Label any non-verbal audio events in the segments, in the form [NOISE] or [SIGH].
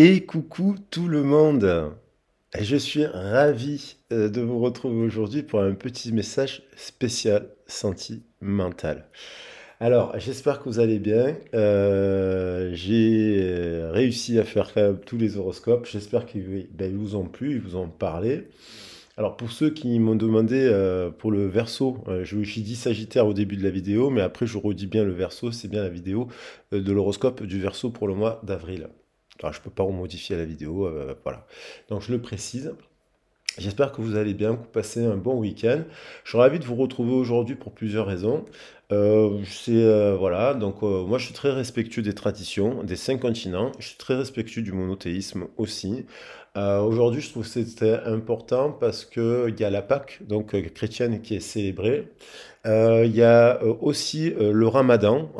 Et coucou tout le monde Je suis ravi euh, de vous retrouver aujourd'hui pour un petit message spécial sentimental. Alors, j'espère que vous allez bien. Euh, j'ai euh, réussi à faire tous les horoscopes. J'espère qu'ils ben, vous ont plu, ils vous ont parlé. Alors pour ceux qui m'ont demandé pour le verso, je j'ai dit Sagittaire au début de la vidéo, mais après je redis bien le verso, c'est bien la vidéo de l'horoscope du verso pour le mois d'avril je ne peux pas remodifier la vidéo, euh, voilà. Donc je le précise. J'espère que vous allez bien, que vous passez un bon week-end. Je suis ravi de vous retrouver aujourd'hui pour plusieurs raisons. Euh, euh, voilà, donc moi je suis très respectueux des traditions, des cinq continents. Je suis très respectueux du monothéisme aussi. Euh, aujourd'hui, je trouve que c'était important parce qu'il euh, y a la Pâque, donc euh, chrétienne, qui est célébrée. Il y a aussi le ramadan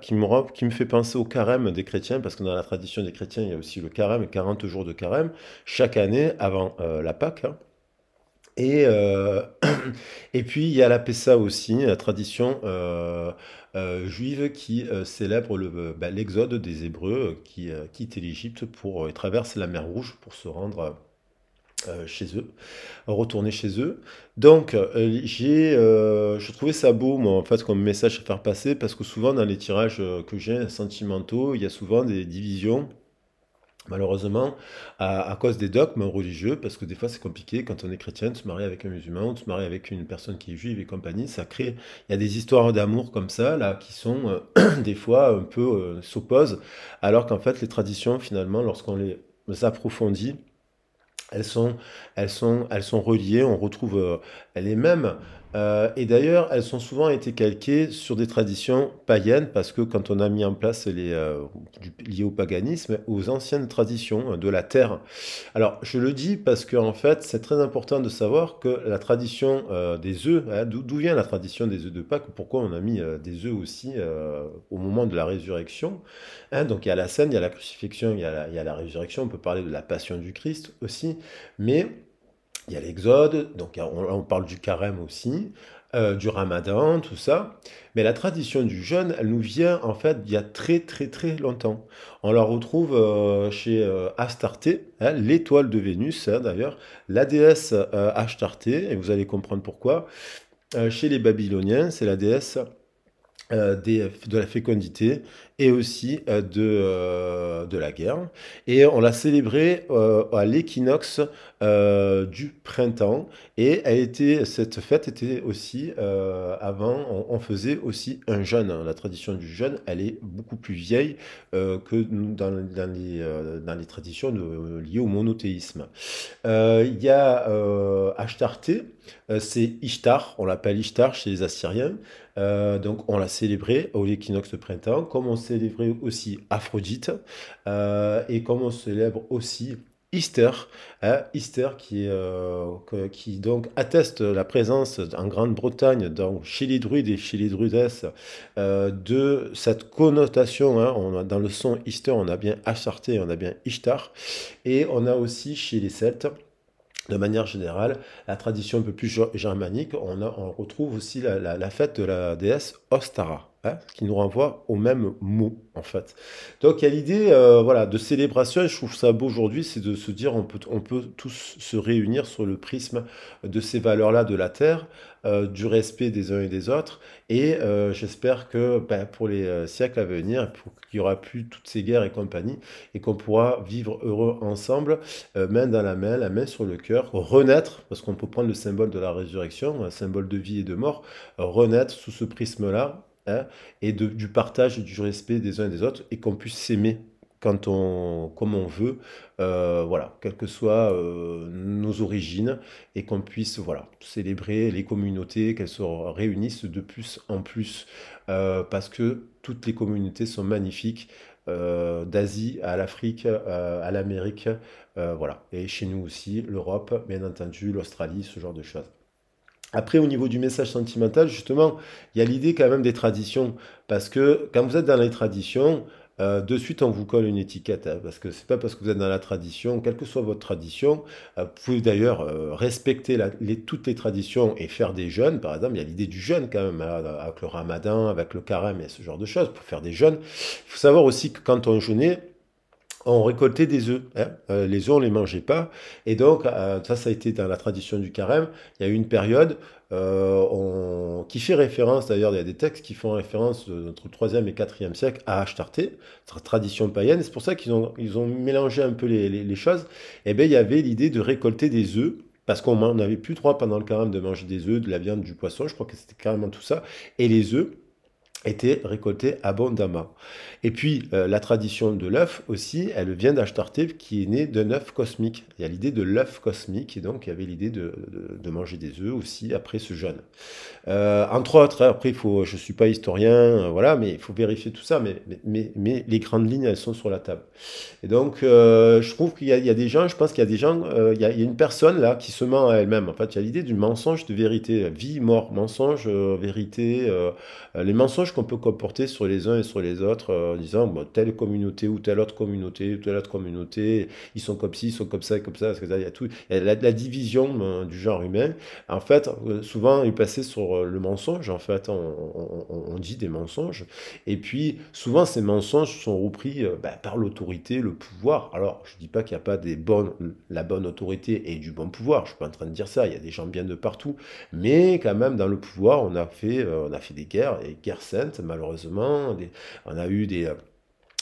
qui, me, qui me fait penser au carême des chrétiens, parce que dans la tradition des chrétiens, il y a aussi le carême, 40 jours de carême, chaque année avant la Pâque. Hein. Et, [CLEARS THROAT] et puis il y a la Pessa aussi, la tradition euh, euh, juive qui euh, célèbre euh, bah, l'exode des Hébreux qui quittent l'Égypte pour et traversent la mer Rouge pour se rendre chez eux, retourner chez eux. Donc, j'ai, je trouvais ça beau, moi, en fait, comme message à faire passer, parce que souvent, dans les tirages que j'ai sentimentaux, il y a souvent des divisions Malheureusement, à, cause des dogmes religieux, parce que des fois c'est compliqué quand on est chrétien de se marier avec un musulman, de se marier avec une personne qui est juive et compagnie, ça crée. Il y a des histoires d'amour comme ça, là, qui sont euh, [CLEARS THROAT] des fois un peu euh, s'opposent, alors qu'en fait les traditions, finalement, lorsqu'on les approfondit, elles sont, elles sont, elles sont reliées, on retrouve euh, les mêmes euh, et d'ailleurs, elles ont souvent été calquées sur des traditions païennes, parce que quand on a mis en place les liés euh, liées au paganisme, aux anciennes traditions de la terre. Alors, je le dis parce qu'en en fait, c'est très important de savoir que la tradition euh, des œufs, hein, d'où vient la tradition des œufs de Pâques, pourquoi on a mis des œufs aussi au moment de la résurrection. Hein. donc, il y a la scène, il y a la crucifixion, il y a la, il y a la résurrection, on peut parler de la passion du Christ aussi, mais il y a l'Exode, donc on, parle du carême aussi, euh, du ramadan, tout ça. Mais la tradition du jeûne, elle nous vient en fait il y a très très très longtemps. On la retrouve euh, chez euh, Astarté, hein, l'étoile de Vénus hein, d'ailleurs, la déesse Astarté, et vous allez comprendre pourquoi. chez les Babyloniens, c'est la déesse de la fécondité et aussi de, de, la guerre. Et on l'a célébrée à l'équinoxe euh, du printemps. Et a été, cette fête était aussi, euh, avant, on, faisait aussi un jeûne. Hein. La tradition du jeûne, elle est beaucoup plus vieille euh, que dans, les, dans les traditions liées au monothéisme. Il y a Ashtarté, c'est Ishtar, on l'appelle Ishtar chez les Assyriens. donc on l'a célébré au l'équinoxe de printemps, comme on célébrait aussi Aphrodite, et comme on célèbre aussi Easter, hein, Easter qui, euh, qui donc atteste la présence en Grande-Bretagne, donc chez les druides et chez les druidesses, euh, de cette connotation. Hein. on a, dans le son Easter, on a bien et on a bien Ishtar, et on a aussi chez les Celtes de manière générale, la tradition un peu plus germanique, on, retrouve aussi la fête de la déesse Ostara. Hein, qui nous renvoie au même mot en fait. Donc il y a l'idée euh, voilà, de célébration, et je trouve ça beau aujourd'hui, c'est de se dire on peut, on peut tous se réunir sur le prisme de ces valeurs-là de la Terre, euh, du respect des uns et des autres, et euh, j'espère que ben, pour les siècles à venir, qu'il n'y aura plus toutes ces guerres et compagnie, et qu'on pourra vivre heureux ensemble, main dans la main, la main sur le cœur, renaître, parce qu'on peut prendre le symbole de la résurrection, un symbole de vie et de mort, renaître sous ce prisme-là, Hein, et du partage et du respect des uns et des autres, et qu'on puisse s'aimer quand on, comme on veut, euh, voilà, quelles que soient euh, nos origines, et qu'on puisse voilà, célébrer les communautés, qu'elles se réunissent de plus en plus, euh, parce que toutes les communautés sont magnifiques, d'Asie à l'Afrique, à l'Amérique, voilà, et chez nous aussi, l'Europe, bien entendu, l'Australie, ce genre de choses. Après, au niveau du message sentimental, justement, il y a l'idée quand même des traditions. Parce que quand vous êtes dans les traditions, euh, de suite, on vous colle une étiquette, hein, parce que ce n'est pas parce que vous êtes dans la tradition, quelle que soit votre tradition, euh, vous pouvez d'ailleurs euh, respecter toutes les traditions et faire des jeûnes, par exemple, il y a l'idée du jeûne quand même, hein, avec le ramadan, avec le carême et ce genre de choses, pour faire des jeûnes. Il faut savoir aussi que quand on jeûnait, on récoltait des œufs. Hein. Euh, les œufs, on les mangeait pas. Et donc, euh, ça, ça a été dans la tradition du carême. Il y a eu une période euh, qui fait référence, d'ailleurs, il y a des textes qui font référence entre le 3e et 4e siècle à Ashtarté, tradition païenne. C'est pour ça qu'ils ont, ils ont mélangé un peu les, choses. Et eh bien, il y avait l'idée de récolter des œufs parce qu'on n'avait plus droit pendant le carême de manger des œufs, de la viande, du poisson, je crois que c'était carrément tout ça, et les œufs, était récolté abondamment. Et puis, euh, la tradition de l'œuf aussi, elle vient d'Ashtarté qui est née d'un œuf cosmique. Il y a l'idée de l'œuf cosmique, et donc il y avait l'idée de, de, manger des œufs aussi après ce jeûne. Euh, entre autres, hein, après, après, faut, je ne suis pas historien, euh, voilà, mais il faut vérifier tout ça, mais, mais, mais, les grandes lignes, elles sont sur la table. Et donc, je trouve qu'il y, a des gens, je pense qu'il y a des gens, il y a, il, y a, une personne là qui se ment à elle-même. En fait, il y a l'idée du mensonge de vérité, vie, mort, mensonge, vérité, les mensonges qu'on peut comporter sur les uns et sur les autres euh, en disant bah, telle communauté ou telle autre communauté ou telle autre communauté, ils sont comme ci, ils sont comme ça, comme ça, parce que il y a tout, a la, division euh, du genre humain. En fait, euh, souvent, il passait sur le mensonge. En fait, on, dit des mensonges. Et puis, souvent, ces mensonges sont repris bah, par l'autorité, le pouvoir. Alors, je dis pas qu'il n'y a pas des bonnes, la bonne autorité et du bon pouvoir. Je suis pas en train de dire ça. Il y a des gens bien de partout, mais quand même, dans le pouvoir, on a fait, on a fait des guerres et guerres saines malheureusement. on a eu des... Euh,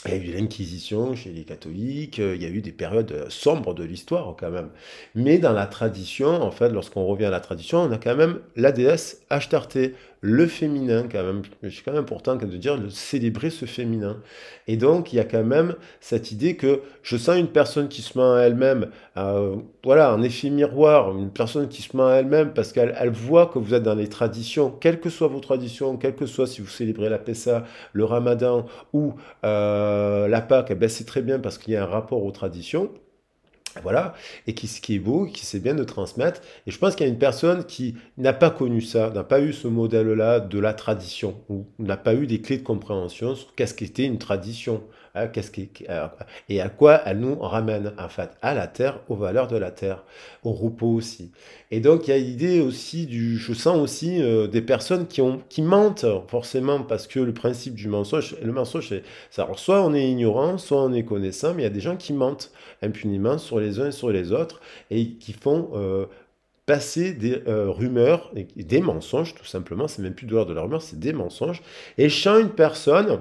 il y l'Inquisition chez les catholiques, euh, il y a eu des périodes euh, sombres de l'histoire quand même. Mais dans la tradition, en fait, lorsqu'on revient à la tradition, on a quand même la déesse astarté le féminin quand même. C'est quand même important de dire de célébrer ce féminin. Et donc il y a quand même cette idée que je sens une personne qui se met à elle-même, euh, voilà, un effet miroir, une personne qui se met à elle-même parce qu'elle elle voit que vous êtes dans les traditions, quelles que soient vos traditions, quelles que soient si vous célébrez la Pessa, le Ramadan ou euh, la Pâque, eh ben c'est très bien parce qu'il y a un rapport aux traditions. Voilà, et qui, ce qui est beau, qui sait bien de transmettre. Et je pense qu'il y a une personne qui n'a pas connu ça, n'a pas eu ce modèle-là de la tradition, ou n'a pas eu des clés de compréhension sur qu'est-ce qu'était une tradition, hein, qui, euh, et à quoi elle nous ramène, en fait, à la terre, aux valeurs de la terre, au repos aussi. Et donc, il y a l'idée aussi du. Je sens aussi euh, des personnes qui, ont, qui mentent, forcément, parce que le principe du mensonge, le mensonge, c'est. soit on est ignorant, soit on est connaissant, mais il y a des gens qui mentent impunément sur les les uns et sur les autres et qui font euh, passer des euh, rumeurs, et des mensonges tout simplement, c'est même plus de l'heure de la rumeur, c'est des mensonges, et chant une personne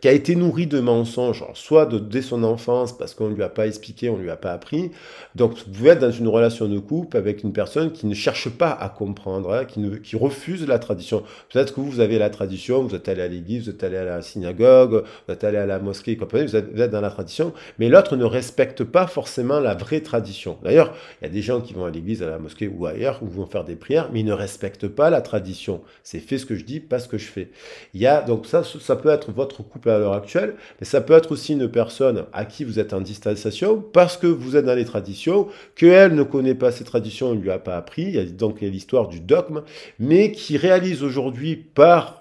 qui a été nourri de mensonges, soit de, dès son enfance parce qu'on ne lui a pas expliqué, on ne lui a pas appris. Donc vous pouvez être dans une relation de couple avec une personne qui ne cherche pas à comprendre, hein, qui, ne, qui refuse la tradition. Peut-être que vous, avez la tradition, vous êtes allé à l'église, vous êtes allé à la synagogue, vous êtes allé à la mosquée, vous êtes, vous êtes dans la tradition, mais l'autre ne respecte pas forcément la vraie tradition. D'ailleurs, il y a des gens qui vont à l'église, à la mosquée ou ailleurs, où vont faire des prières, mais ils ne respectent pas la tradition. C'est fait ce que je dis, pas ce que je fais. Il y a, donc ça, ça peut être votre couple à l'heure actuelle, mais ça peut être aussi une personne à qui vous êtes en distanciation parce que vous êtes dans les traditions, qu'elle ne connaît pas ces traditions, elle ne lui a pas appris, il y a donc l'histoire du dogme, mais qui réalise aujourd'hui par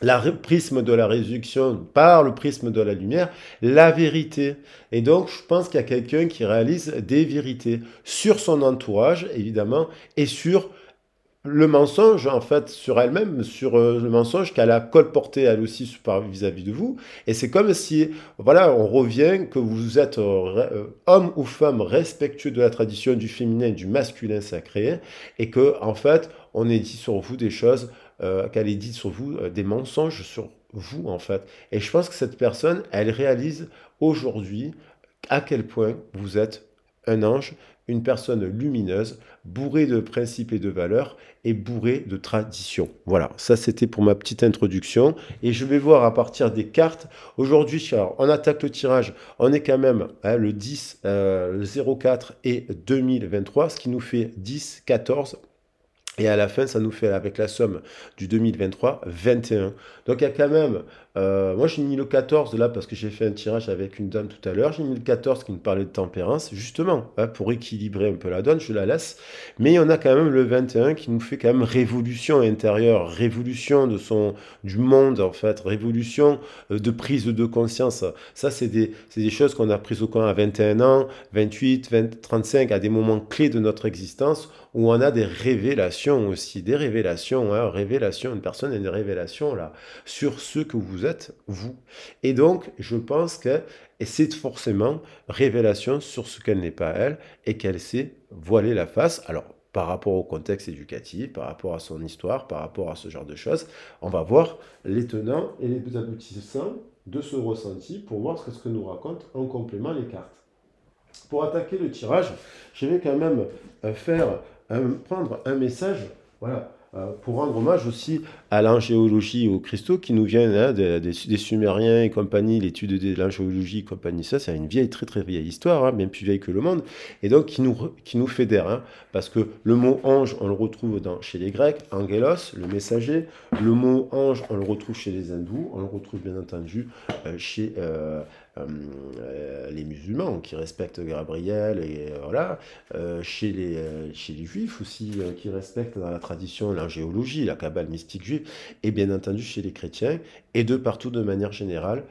le prisme de la résurrection par le prisme de la lumière, la vérité. Et donc, je pense qu'il y a quelqu'un qui réalise des vérités sur son entourage, évidemment, et sur le mensonge, en fait, sur elle-même, sur euh, le mensonge qu'elle a colporté, elle aussi, vis-à-vis de vous. Et c'est comme si, voilà, on revient que vous êtes euh, euh, homme ou femme respectueux de la tradition du féminin, du masculin sacré, et que, en fait, on est dit sur vous des choses, qu'elle est dit sur vous des mensonges sur vous, en fait. Et je pense que cette personne, elle réalise aujourd'hui à quel point vous êtes un ange, une personne lumineuse, bourrée de principes et de valeurs et bourrée de traditions. Voilà, ça c'était pour ma petite introduction. Et je vais voir à partir des cartes. Aujourd'hui, on attaque le tirage. On est quand même hein, le 10, 04 euh, et 2023, ce qui nous fait 10, 14, et à la fin, ça nous fait avec la somme du 2023, 21. Donc il y a quand même euh, moi, j'ai mis le 14 là parce que j'ai fait un tirage avec une dame tout à l'heure. J'ai mis le 14 qui me parlait de tempérance, justement, hein, pour équilibrer un peu la donne. Je la laisse. Mais il y en a quand même le 21 qui nous fait quand même révolution intérieure, révolution de son, du monde, en fait, révolution euh, de prise de conscience. Ça, c'est des, des, choses qu'on a prises au coin à 21 ans, 28, 35, à des moments clés de notre existence où on a des révélations aussi, des révélations, hein, révélations. Une personne a une révélation là sur ce que vous êtes vous. Et donc, je pense que c'est forcément révélation sur ce qu'elle n'est pas elle et qu'elle s'est voilée la face. Alors, par rapport au contexte éducatif, par rapport à son histoire, par rapport à ce genre de choses, on va voir les tenants et les aboutissants de ce ressenti pour voir ce que nous raconte en complément les cartes. Pour attaquer le tirage, je vais quand même euh, faire euh, prendre un message voilà, euh, pour rendre hommage aussi à l'angéologie aux cristaux qui nous viennent hein, des, Sumériens et compagnie, l'étude de l'angéologie et compagnie. Ça, c'est une vieille, très très vieille histoire, hein, bien plus vieille que le monde, et donc qui nous, qui nous fédère. Hein, parce que le mot ange, on le retrouve dans, chez les Grecs, angelos, le messager. Le mot ange, on le retrouve chez les Hindous, on le retrouve bien entendu euh, chez euh, euh, euh, les musulmans qui respectent Gabriel et euh, voilà chez les chez les juifs aussi qui respectent dans la tradition la géologie la cabale mystique juive et bien entendu chez les chrétiens et de partout de manière générale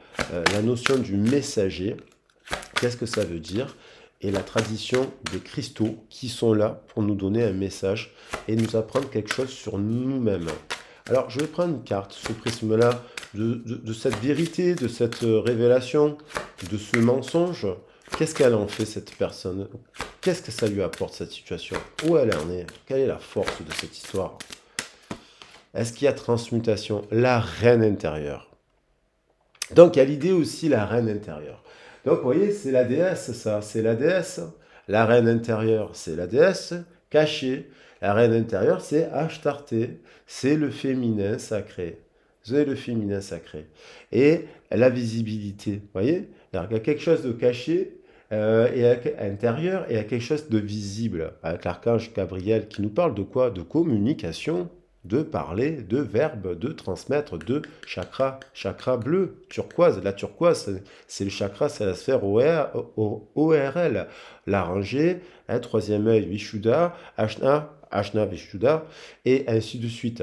la notion du messager qu'est-ce que ça veut dire et la tradition des cristaux qui sont là pour nous donner un message et nous apprendre quelque chose sur nous-mêmes. Alors je vais prendre une carte, ce prisme-là, de, cette vérité, de cette euh, révélation, de ce mensonge, qu'est-ce qu'elle en fait cette personne Qu'est-ce que ça lui apporte cette situation Où elle en est Quelle est la force de cette histoire Est-ce qu'il y a transmutation La reine intérieure. Donc il y a l'idée aussi la reine intérieure. Donc vous voyez, c'est la déesse ça, c'est la déesse. La reine intérieure, c'est la déesse cachée. La reine intérieure, c'est Ashtarté, c'est le féminin sacré. Vous avez le féminin sacré. Et la visibilité, vous voyez Il y a quelque chose de caché euh, et à, intérieur et il y a quelque chose de visible avec l'archange Gabriel qui nous parle de quoi De communication, de parler, de verbe, de transmettre, de chakra, chakra bleu, turquoise. La turquoise, c'est le chakra, c'est la sphère OR, ORL. La rangée, un troisième œil, Vishuddha, Ashna, Ashna, Vishuddha, et ainsi de suite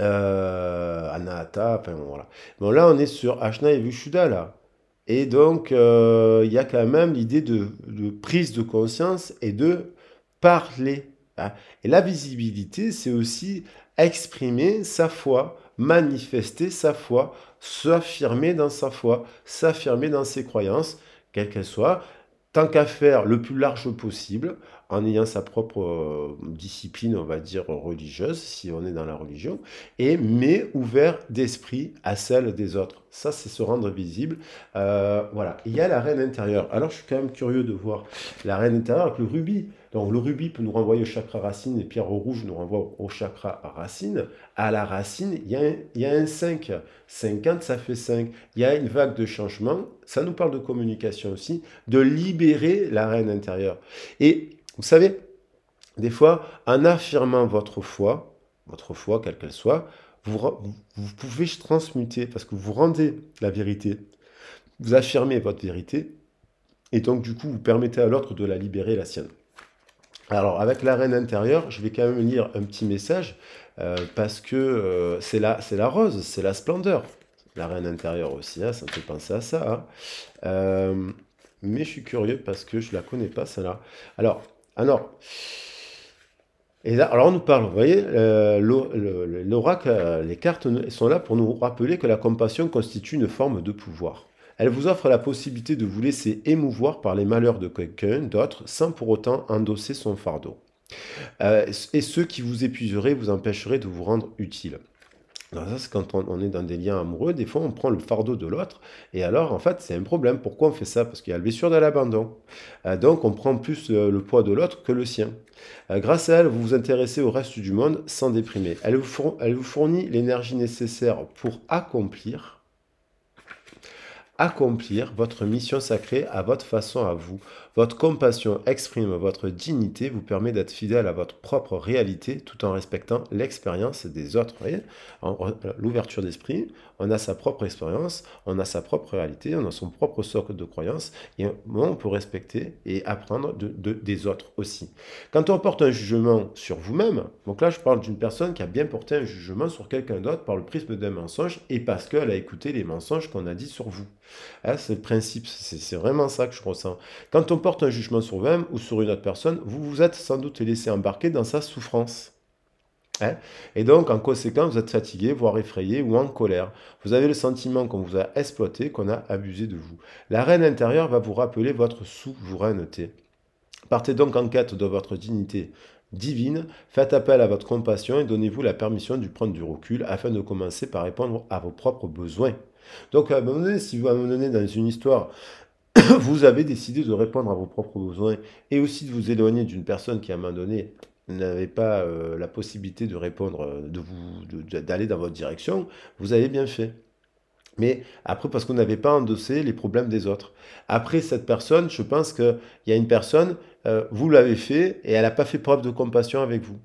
euh, Anahata, enfin bon, voilà. Bon là on est sur Ashna et Vishuddha là. Et donc euh, il y a quand même l'idée de, prise de conscience et de parler. Hein. Et la visibilité c'est aussi exprimer sa foi, manifester sa foi, s'affirmer dans sa foi, s'affirmer dans ses croyances, quelles qu'elles soient, tant qu'à faire le plus large possible, en ayant sa propre euh, discipline, on va dire, religieuse, si on est dans la religion, et mais ouvert d'esprit à celle des autres. Ça, c'est se rendre visible. Euh, voilà. Il y a la reine intérieure. Alors, je suis quand même curieux de voir la reine intérieure avec le rubis. Donc, le rubis peut nous renvoyer au chakra racine et pierre rouge nous renvoie au chakra racine. À la racine, il y a un, il y a 5. 50, ça fait 5. Il y a une vague de changement. Ça nous parle de communication aussi, de libérer la reine intérieure. Et vous savez, des fois, en affirmant votre foi, votre foi, quelle qu'elle soit, vous, pouvez transmuter parce que vous rendez la vérité. Vous affirmez votre vérité et donc, du coup, vous permettez à l'autre de la libérer, la sienne. Alors, avec la reine intérieure, je vais quand même lire un petit message euh, parce que euh, c'est la, rose, c'est la splendeur. La reine intérieure aussi, hein, ça me fait penser à ça. Hein. Euh, mais je suis curieux parce que je ne la connais pas, celle-là. Alors, alors, ah alors on nous parle, vous voyez, euh, l'oracle, euh, les cartes sont là pour nous rappeler que la compassion constitue une forme de pouvoir. Elle vous offre la possibilité de vous laisser émouvoir par les malheurs de quelqu'un d'autre sans pour autant endosser son fardeau. Euh, et ceux qui vous épuiseraient vous empêcheraient de vous rendre utile ça, c'est quand on, est dans des liens amoureux, des fois on prend le fardeau de l'autre, et alors en fait c'est un problème. Pourquoi on fait ça Parce qu'il y a la blessure de l'abandon. Euh, donc on prend plus euh, le poids de l'autre que le sien. Euh, grâce à elle, vous vous intéressez au reste du monde sans déprimer. Elle vous, fournit, elle vous fournit l'énergie nécessaire pour accomplir accomplir votre mission sacrée à votre façon à vous. Votre compassion exprime votre dignité, vous permet d'être fidèle à votre propre réalité tout en respectant l'expérience des autres. l'ouverture d'esprit, on a sa propre expérience, on a sa propre réalité, on a son propre socle de croyances et on peut respecter et apprendre de, des autres aussi. Quand on porte un jugement sur vous-même, donc là je parle d'une personne qui a bien porté un jugement sur quelqu'un d'autre par le prisme d'un mensonge et parce qu'elle a écouté les mensonges qu'on a dit sur vous. Hein, c'est le principe, c'est vraiment ça que je ressens. Quand un jugement sur vous-même ou sur une autre personne, vous vous êtes sans doute laissé embarquer dans sa souffrance. Hein et donc, en conséquence, vous êtes fatigué, voire effrayé ou en colère. Vous avez le sentiment qu'on vous a exploité, qu'on a abusé de vous. La reine intérieure va vous rappeler votre souveraineté. Partez donc en quête de votre dignité divine, faites appel à votre compassion et donnez-vous la permission de prendre du recul afin de commencer par répondre à vos propres besoins. Donc à un moment donné, si vous à un dans une histoire, [COUGHS] vous avez décidé de répondre à vos propres besoins et aussi de vous éloigner d'une personne qui, à un moment donné, n'avait pas euh, la possibilité de répondre, euh, de vous, d'aller dans votre direction, vous avez bien fait. Mais après, parce qu'on n'avait pas endossé les problèmes des autres. Après, cette personne, je pense qu'il y a une personne, euh, vous l'avez fait et elle n'a pas fait preuve de compassion avec vous.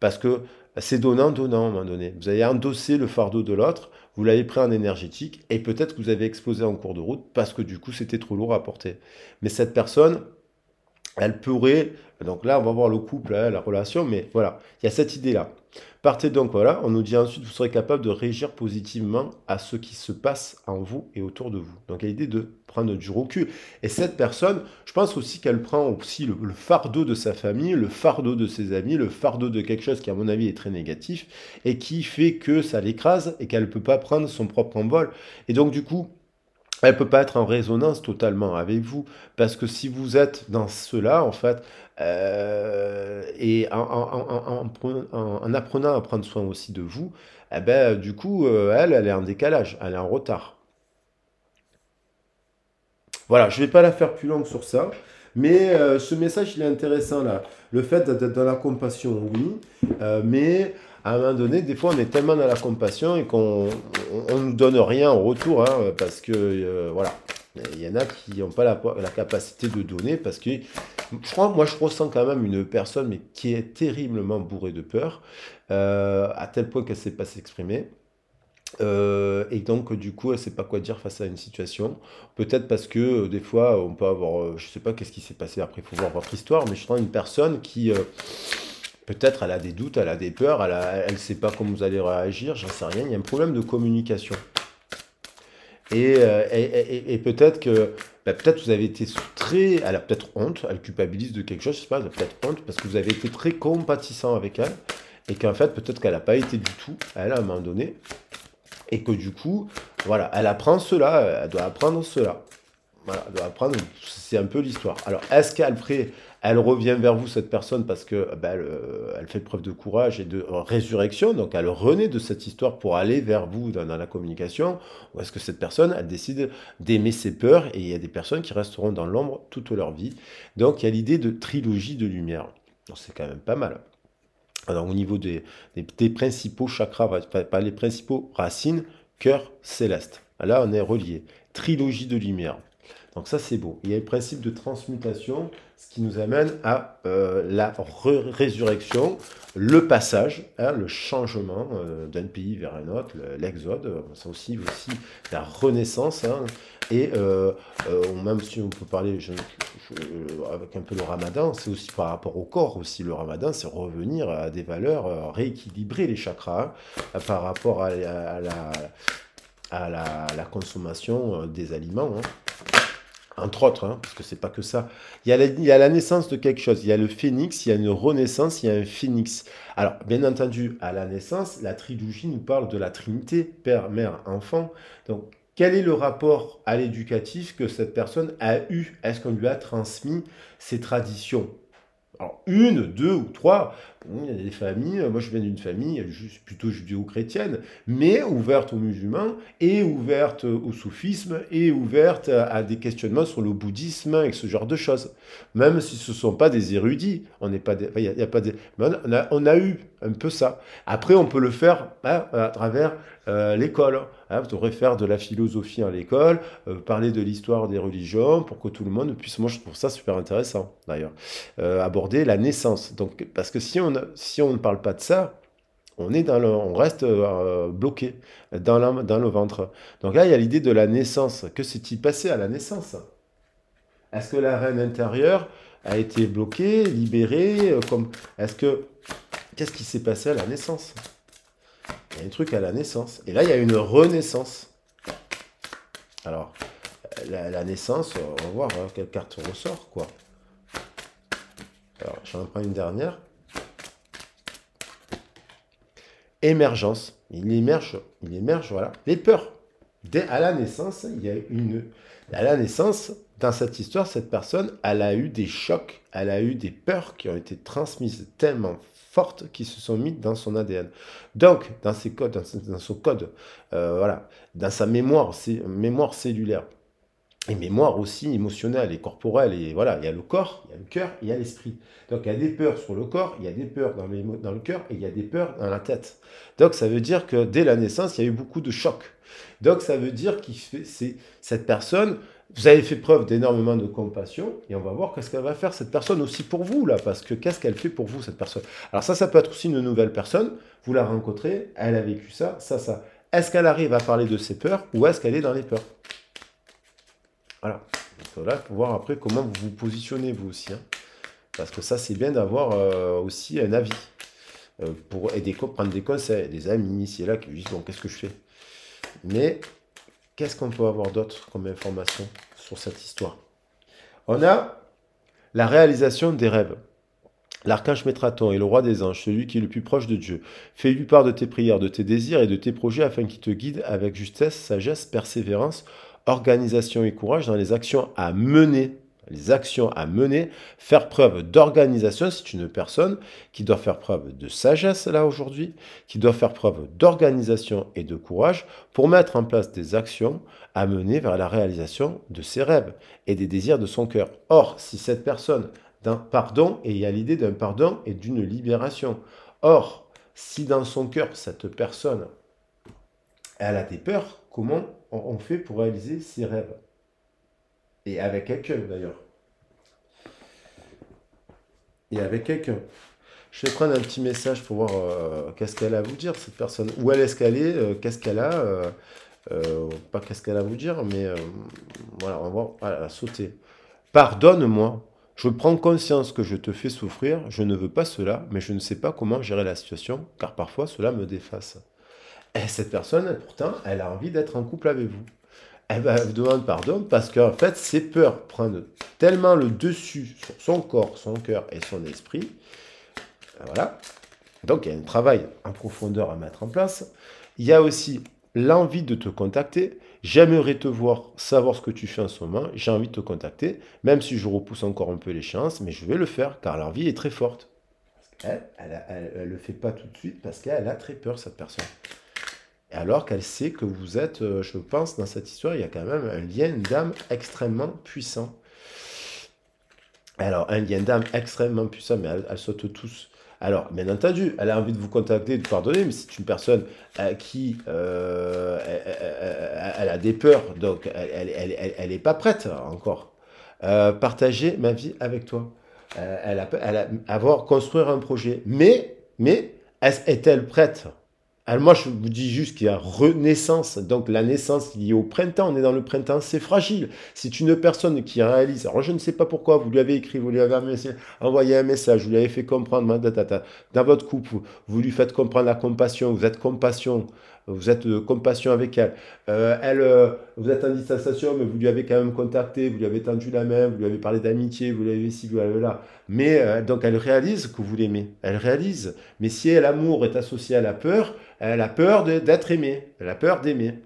Parce que c'est donnant-donnant à un moment donné. Vous avez endossé le fardeau de l'autre vous l'avez pris en énergétique et peut-être que vous avez explosé en cours de route parce que du coup c'était trop lourd à porter. Mais cette personne, elle pourrait donc là, on va voir le couple, hein, la relation, mais voilà, il y a cette idée-là. Partez donc, voilà, on nous dit ensuite, vous serez capable de réagir positivement à ce qui se passe en vous et autour de vous. Donc il y l'idée de prendre du recul. Et cette personne, je pense aussi qu'elle prend aussi le, fardeau de sa famille, le fardeau de ses amis, le fardeau de quelque chose qui, à mon avis, est très négatif et qui fait que ça l'écrase et qu'elle ne peut pas prendre son propre envol. Et donc, du coup, elle ne peut pas être en résonance totalement avec vous. Parce que si vous êtes dans cela, en fait, euh, et en, apprenant à prendre soin aussi de vous, eh ben, euh, du coup, euh, elle, elle est en décalage, elle est en retard. Voilà, je vais pas la faire plus longue sur ça. Mais ce message, il est intéressant là. Le fait d'être dans la compassion, oui. mais à un moment donné, des fois, on est tellement dans la compassion et qu'on ne donne rien en retour, hein, parce que, euh, voilà, il y en a qui n'ont pas la, capacité de donner, parce que, je crois, moi, je ressens quand même une personne mais qui est terriblement bourrée de peur, euh, à tel point qu'elle ne sait pas s'exprimer. Euh, et donc, du coup, elle ne sait pas quoi dire face à une situation. Peut-être parce que des fois, on peut avoir, je ne sais pas qu'est-ce qui s'est passé après, il faut voir votre histoire, mais je crois une personne qui Peut-être elle a des doutes, elle a des peurs, elle, ne sait pas comment vous allez réagir, j'en sais rien. Il y a un problème de communication. Et, euh, peut-être que bah, peut-être vous avez été très, elle a peut-être honte, elle culpabilise de quelque chose, je ne sais pas, elle a peut-être honte parce que vous avez été très compatissant avec elle et qu'en fait peut-être qu'elle n'a pas été du tout, elle à un moment donné, et que du coup, voilà, elle apprend cela, elle doit apprendre cela. Voilà, elle doit apprendre, c'est un peu l'histoire. Alors, est-ce qu'elle pris elle revient vers vous, cette personne, parce que bah, euh, elle, fait preuve de courage et de euh, résurrection. Donc, elle renaît de cette histoire pour aller vers vous dans, la communication. Ou est-ce que cette personne, elle décide d'aimer ses peurs et il y a des personnes qui resteront dans l'ombre toute leur vie. Donc, il y a l'idée de trilogie de lumière. C'est quand même pas mal. Alors, au niveau des, principaux chakras, pas les principaux racines, cœur céleste. Là, on est relié. Trilogie de lumière. Donc ça, c'est beau. Il y a le principe de transmutation ce qui nous amène à euh, la résurrection, le passage, hein, le changement euh, d'un pays vers un autre, l'exode, ça aussi, aussi la renaissance, hein. et euh, même si on peut parler avec un peu le ramadan, c'est aussi par rapport au corps aussi, le ramadan, c'est revenir à des valeurs, rééquilibrer les chakras hein, par rapport à, à, la, consommation des aliments. Entre autres, hein, parce que c'est pas que ça. Il y, a la, il y, a la, naissance de quelque chose. Il y a le phénix, il y a une renaissance, il y a un phénix. Alors, bien entendu, à la naissance, la trilogie nous parle de la Trinité, Père, Mère, Enfant. Donc, quel est le rapport à l'éducatif que cette personne a eu Est-ce qu'on lui a transmis ses traditions alors, une, deux ou trois, il y a des familles, euh, moi je viens d'une famille euh, plutôt judéo-chrétienne, mais ouverte aux musulmans et ouverte euh, au soufisme et ouverte à des questionnements sur le bouddhisme et ce genre de choses. Même si ce ne sont pas des érudits, on n'est pas, des, y a, pas des, on, a, on, a, eu un peu ça. Après, on peut le faire hein, à travers l'école. Hein, vous devrez faire de la philosophie à l'école, parler de l'histoire des religions pour que tout le monde puisse. Moi, je trouve ça super intéressant d'ailleurs. aborder la naissance. Donc, parce que si on si on ne parle pas de ça, on, est dans reste euh, bloqué dans, dans le ventre. Donc là, il y a l'idée de la naissance. Que s'est-il passé à la naissance Est-ce que la reine intérieure a été bloquée, libérée euh, comme... Est-ce que... Qu'est-ce qui s'est passé à la naissance Il y a un truc à la naissance. Et là, il y a une renaissance. Alors, la, naissance, on va voir hein, quelle carte ressort, quoi. Alors, j'en prends une dernière. émergence. Il émerge, il émerge, voilà, les peurs. Dès à la naissance, il y a une. À la naissance, dans cette histoire, cette personne, elle a eu des chocs, elle a eu des peurs qui ont été transmises tellement fortes qu'ils se sont mises dans son ADN. Donc, dans ses codes, dans, son code, euh, voilà, dans sa mémoire, mémoire cellulaire et mémoire aussi émotionnelle et corporelle. Et voilà, il y a le corps, il y a le cœur, il y a l'esprit. Donc il y a des peurs sur le corps, il y a des peurs dans, dans le cœur et il y a des peurs dans la tête. Donc ça veut dire que dès la naissance, il y a eu beaucoup de chocs. Donc ça veut dire que cette personne, vous avez fait preuve d'énormément de compassion et on va voir qu'est-ce qu'elle va faire cette personne aussi pour vous là, parce que qu'est-ce qu'elle fait pour vous cette personne. Alors ça, ça peut être aussi une nouvelle personne. Vous la rencontrez, elle a vécu ça, ça, ça. Est-ce qu'elle arrive à parler de ses peurs ou est-ce qu'elle est dans les peurs voilà. Voilà, euh, pour voir après comment vous vous positionnez vous aussi. Hein. Parce que ça, c'est bien d'avoir euh, aussi un avis. Euh, pour aider, prendre des conseils, des amis, et là qui disent bon, qu'est-ce que je fais Mais qu'est-ce qu'on peut avoir d'autre comme information sur cette histoire On a la réalisation des rêves. L'archange Métraton est le roi des anges, celui qui est le plus proche de Dieu. Fais-lui part de tes prières, de tes désirs et de tes projets afin qu'il te guide avec justesse, sagesse, persévérance organisation et courage dans les actions à mener. Les actions à mener, faire preuve d'organisation, c'est une personne qui doit faire preuve de sagesse là aujourd'hui, qui doit faire preuve d'organisation et de courage pour mettre en place des actions à mener vers la réalisation de ses rêves et des désirs de son cœur. Or, si cette personne, d'un pardon, et il y a l'idée d'un pardon et d'une libération. Or, si dans son cœur, cette personne elle a des peurs. Comment on fait pour réaliser ses rêves Et avec quelqu'un d'ailleurs. Et avec quelqu'un. Je vais prendre un petit message pour voir euh, qu'est-ce qu'elle a à vous dire, cette personne. Où elle est-ce qu'elle est, euh, qu'est-ce qu'elle a. Euh, pas qu'est-ce qu'elle a à vous dire, mais voilà, on va voir. elle a Pardonne-moi. Je prends conscience que je te fais souffrir. Je ne veux pas cela, mais je ne sais pas comment gérer la situation, car parfois cela me déface. Et eh, cette personne, pourtant, elle a envie d'être en couple avec vous. Eh ben, elle va vous demander pardon parce qu'en fait, ses peurs prennent tellement le dessus sur son corps, son cœur et son esprit. Ah, voilà. Donc, il y a un travail en profondeur à mettre en place. Il y a aussi l'envie de te contacter. J'aimerais te voir, savoir ce que tu fais en ce moment. J'ai envie de te contacter, même si je repousse encore un peu les chances, mais je vais le faire car l'envie est très forte. Elle ne le fait pas tout de suite parce qu'elle a très peur, cette personne alors qu'elle sait que vous êtes, euh, je pense, dans cette histoire, il y a quand même un lien d'âme extrêmement puissant. Alors, un lien d'âme extrêmement puissant, mais elle, saute tous. Alors, bien entendu, elle a envie de vous contacter, de vous pardonner, mais c'est une personne euh, qui euh, elle, a des peurs, donc elle n'est pas prête encore. partager ma vie avec toi. elle, a, avoir construire un projet. Mais, mais est-elle prête alors moi, je vous dis juste qu'il y a renaissance. Donc la naissance liée au printemps, on est dans le printemps, c'est fragile. C'est une personne qui réalise. Alors je ne sais pas pourquoi, vous lui avez écrit, vous lui avez envoyé un message, vous lui avez fait comprendre, hein, dans votre couple, vous lui faites comprendre la compassion, vous êtes compassion, vous êtes euh, compassion avec elle. Euh, elle, euh, vous êtes en distanciation, mais vous lui avez quand même contacté, vous lui avez tendu la main, vous lui avez parlé d'amitié, vous lui avez vous l'avez là. Mais donc elle réalise que vous l'aimez, elle réalise. Mais si l'amour est associé à la peur, elle a peur d'être aimée, elle a peur d'aimer.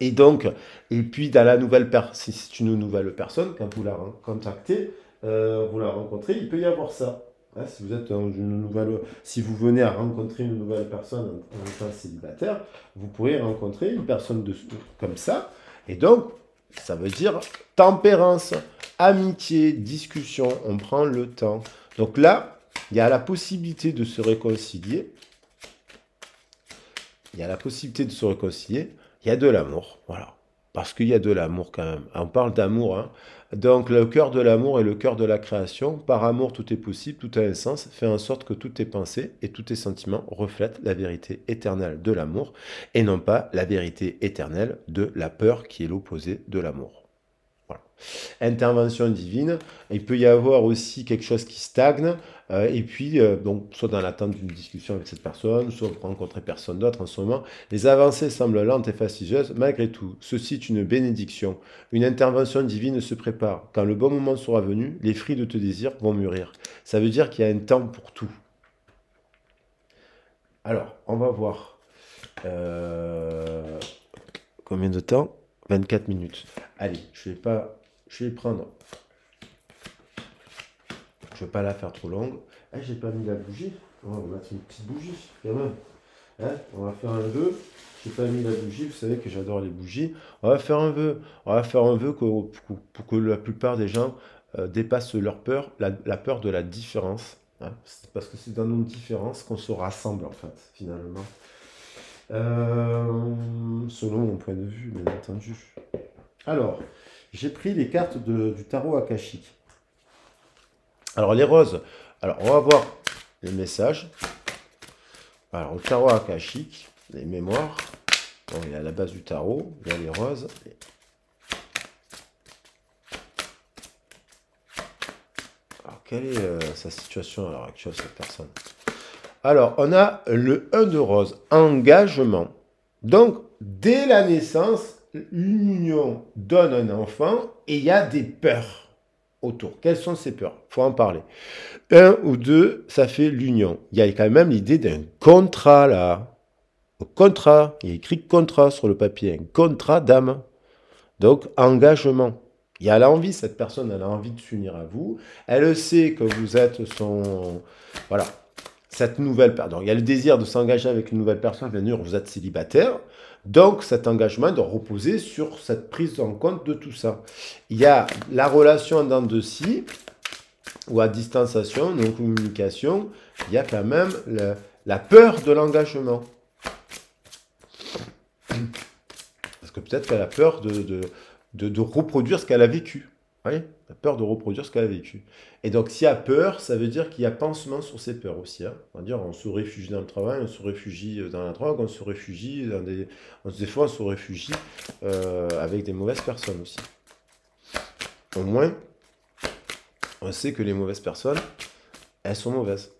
Et donc, et puis dans la nouvelle si c'est une nouvelle personne, quand vous la contactez, vous la rencontrez, il peut y avoir ça. Ah, si vous êtes une nouvelle, si vous venez à rencontrer une nouvelle personne en étant célibataire, vous pourrez rencontrer une personne de, comme ça. Et donc, ça veut dire tempérance, amitié, discussion. On prend le temps. Donc là, il y a la possibilité de se réconcilier. Il y a la possibilité de se réconcilier. Il y a de l'amour. Voilà parce qu'il y a de l'amour quand même. On parle d'amour. Hein. Donc le cœur de l'amour est le cœur de la création. Par amour, tout est possible, tout a un sens. Fais en sorte que toutes tes pensées et tous tes sentiments reflètent la vérité éternelle de l'amour et non pas la vérité éternelle de la peur qui est l'opposé de l'amour intervention divine. Il peut y avoir aussi quelque chose qui stagne, euh, et puis, euh, donc, soit dans l'attente d'une discussion avec cette personne, soit rencontrer rencontrer personne d'autre en ce moment, les avancées semblent lentes et fastidieuses. Malgré tout, ceci est une bénédiction. Une intervention divine se prépare. Quand le bon moment sera venu, les fruits de te désir vont mûrir. Ça veut dire qu'il y a un temps pour tout. Alors, on va voir. Euh, combien de temps 24 minutes. Allez, je ne vais pas je vais prendre. Je ne vais pas la faire trop longue. Eh, j'ai pas mis la bougie. On va mettre une petite bougie quand même. Hein, on va faire un vœu. J'ai pas mis la bougie, vous savez que j'adore les bougies. On va faire un vœu. On va faire un vœu pour, que la plupart des gens euh, dépassent leur peur, la, peur de la différence. Hein, parce que c'est dans nos différences qu'on se rassemble en fait, finalement. Euh, selon mon point de vue, bien entendu. Alors, j'ai pris les cartes du tarot akashique. Alors, les roses. Alors, on va voir les messages. Alors, le tarot akashique, les mémoires. Bon, il y a la base du tarot, il y a les roses. Alors, quelle est euh, sa situation à l'heure actuelle, cette personne Alors, on a le 1 de rose, engagement. Donc, dès la naissance, l'union donne un enfant et il y a des peurs autour. Quelles sont ces peurs faut en parler. Un ou deux, ça fait l'union. Il y a quand même l'idée d'un contrat là. contrat, il y a écrit contrat sur le papier, un contrat d'âme. Donc engagement. Il y a l'envie, cette personne, elle a envie de s'unir à vous. Elle sait que vous êtes son... Voilà, cette nouvelle... il y a le désir de s'engager avec une nouvelle personne. Bien sûr, vous êtes célibataire. Donc cet engagement doit reposer sur cette prise en compte de tout ça. Il y a la relation dans de ou à distanciation, non communication, il y a quand même la peur de l'engagement. Parce que peut-être qu'elle a peur de, de, reproduire ce qu'elle a vécu. La peur de reproduire ce qu'elle a vécu. Et donc, s'il y a peur, ça veut dire qu'il y a pansement sur ses peurs aussi. Hein. On, va dire, on se réfugie dans le travail, on se réfugie euh, dans la drogue, on se réfugie dans des. des fois, on se réfugie euh, avec des mauvaises personnes aussi. Au moins, on sait que les mauvaises personnes, elles sont mauvaises.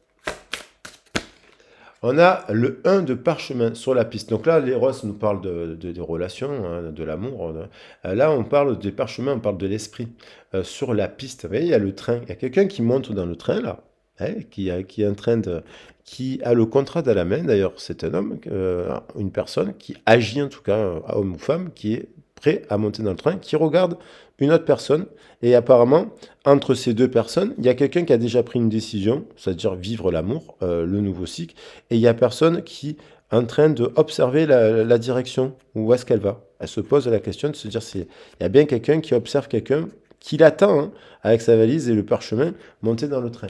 On a le 1 de parchemin sur la piste. Donc là, l'Eros nous parle de, des relations, hein, de l'amour. Hein. Euh, là, on parle des parchemins, on parle de l'esprit. Euh, sur la piste, vous il y a le train. Il y a quelqu'un qui monte dans le train, là, hein, qui, a, est en train de... qui a le contrat à la main. D'ailleurs, c'est un homme, euh, une personne qui agit, en tout cas, homme ou femme, qui est prêt à monter dans le train, qui regarde une autre personne. Et apparemment, entre ces deux personnes, il y a quelqu'un qui a déjà pris une décision, c'est-à-dire vivre l'amour, euh, le nouveau cycle, et il y a personne qui est en train d'observer la, la direction, où est-ce qu'elle va. Elle se pose la question de se dire il y a bien quelqu'un qui observe quelqu'un, qui l'attend hein, avec sa valise et le parchemin, monté dans le train.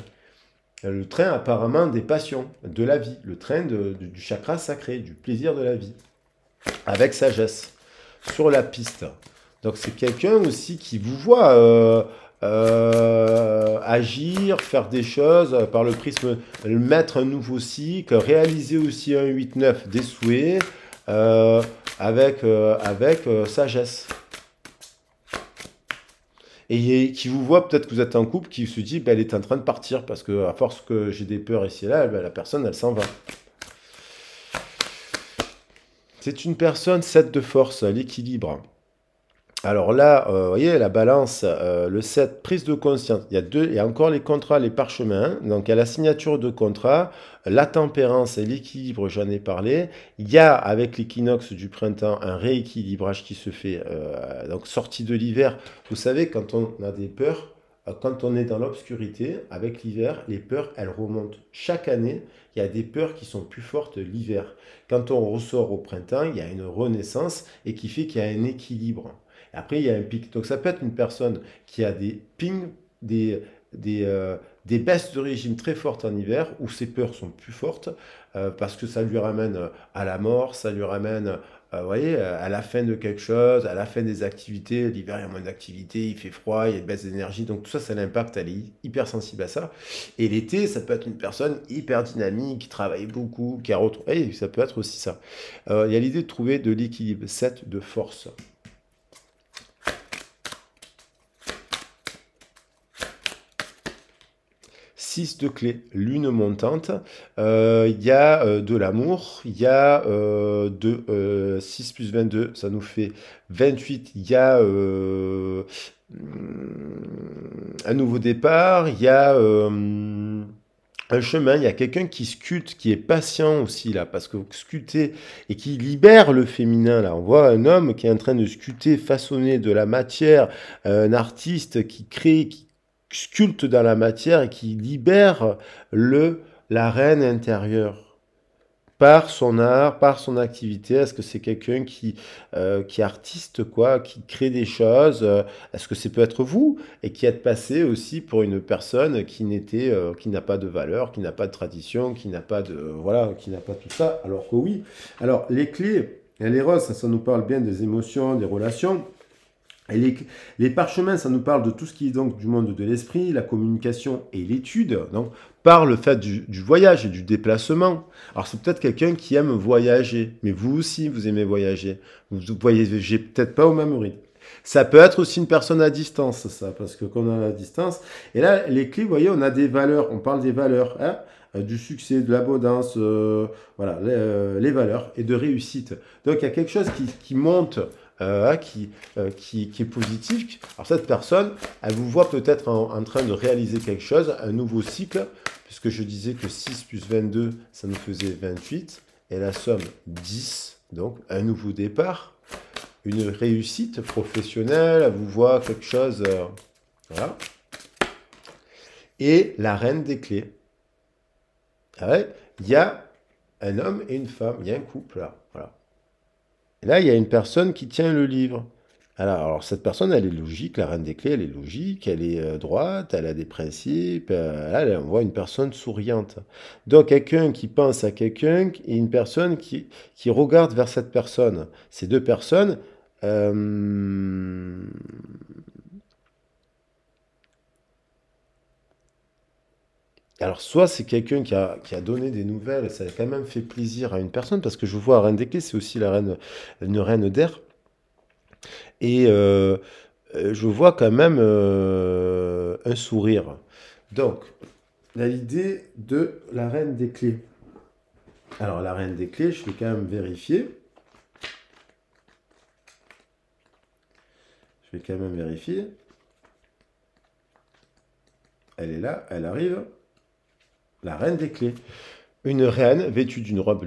Euh, le train apparemment des passions, de la vie, le train du chakra sacré, du plaisir de la vie, avec sagesse sur la piste. Donc c'est quelqu'un aussi qui vous voit euh, euh, agir, faire des choses par le prisme, mettre un nouveau cycle, réaliser aussi un 8-9 des souhaits euh, avec, avec sagesse. Et qui vous voit peut-être que vous êtes en couple, qui se dit, ben, elle est en train de partir, parce que à force que j'ai des peurs ici et là, ben, la personne, elle s'en va. C'est une personne 7 de force, l'équilibre. Alors là, euh, vous voyez, la balance, euh, le 7, prise de conscience. Il y, a deux, et encore les contrats, les parchemins. Donc, il y a la signature de contrat, la tempérance et l'équilibre, j'en ai parlé. Il y a, avec l'équinoxe du printemps, un rééquilibrage qui se fait, euh, donc sortie de l'hiver. Vous savez, quand on a des peurs, euh, quand on est dans l'obscurité, avec l'hiver, les peurs, elles remontent. Chaque année, il y a des peurs qui sont plus fortes l'hiver. Quand on ressort au printemps, il y a une renaissance et qui fait qu'il y a un équilibre. Après, il y a un pic. Donc ça peut être une personne qui a des pings, des, des, euh, des baisses de régime très fortes en hiver, où ses peurs sont plus fortes, euh, parce que ça lui ramène à la mort, ça lui ramène euh, vous voyez, euh, à la fin de quelque chose, à la fin des activités, l'hiver, il y a moins d'activités, il fait froid, il y a une baisse d'énergie. Donc tout ça, ça l'impact, elle est hyper sensible à ça. Et l'été, ça peut être une personne hyper dynamique, qui travaille beaucoup, qui a retrouvé. Ça peut être aussi ça. Euh, il y a l'idée de trouver de l'équilibre, 7 de force. de clé, lune montante. Euh, il y a euh, de l'amour, il y a euh, de 6 plus 22, ça nous fait 28. Il y a un nouveau départ, il y a un chemin, il y a quelqu'un qui sculpte, qui est patient aussi là, parce que sculpter et qui libère le féminin là. On voit un homme qui est en train de sculpter, façonner de la matière, un artiste qui crée, qui sculpte dans la matière et qui libère le, la reine intérieure par son art, par son activité. Est-ce que c'est quelqu'un qui, euh, qui artiste, quoi, qui crée des choses euh, Est-ce que c'est peut être vous Et qui êtes passé aussi pour une personne qui n'était, euh, qui n'a pas de valeur, qui n'a pas de tradition, qui n'a pas de, voilà, qui n'a pas tout ça. Alors que oui. Alors les clés, les roses ça nous parle bien des émotions, des relations. Et les, les, parchemins, ça nous parle de tout ce qui est donc du monde de l'esprit, la communication et l'étude, donc par le fait du, du voyage et du déplacement. Alors c'est peut-être quelqu'un qui aime voyager, mais vous aussi, vous aimez voyager. Vous voyez, j'ai peut-être pas au même rythme. Ça peut être aussi une personne à distance, ça, parce que quand on est à distance, et là, les clés, vous voyez, on a des valeurs, on parle des valeurs, hein, euh, du succès, de l'abondance, euh, voilà, les, euh, les, valeurs et de réussite. Donc il y a quelque chose qui, qui monte euh, hein, qui, euh, qui, qui, est positif. Alors cette personne, elle vous voit peut-être en, train de réaliser quelque chose, un nouveau cycle, puisque je disais que 6 plus 22, ça nous faisait 28, et la somme 10, donc un nouveau départ, une réussite professionnelle, elle vous voit quelque chose, euh, voilà. Et la reine des clés. Ah il y a un homme et une femme, il y a un couple là, voilà là, il y a une personne qui tient le livre. Alors, cette personne, elle est logique, la reine des clés, elle est logique, elle est euh, droite, elle a des principes. Euh, là, on voit une personne souriante. Donc, quelqu'un qui pense à quelqu'un et une personne qui, regarde vers cette personne. Ces deux personnes, euh, Alors, soit c'est quelqu'un qui a, donné des nouvelles et ça a quand même fait plaisir à une personne, parce que je vois la Reine des Clés, c'est aussi la reine, une reine d'air. Et euh, euh, je vois quand même euh, un sourire. Donc, l'idée de la reine des clés. Alors, la reine des clés, je vais quand même vérifier. Je vais quand même vérifier. Elle est là, elle arrive la reine des clés. Une reine vêtue d'une robe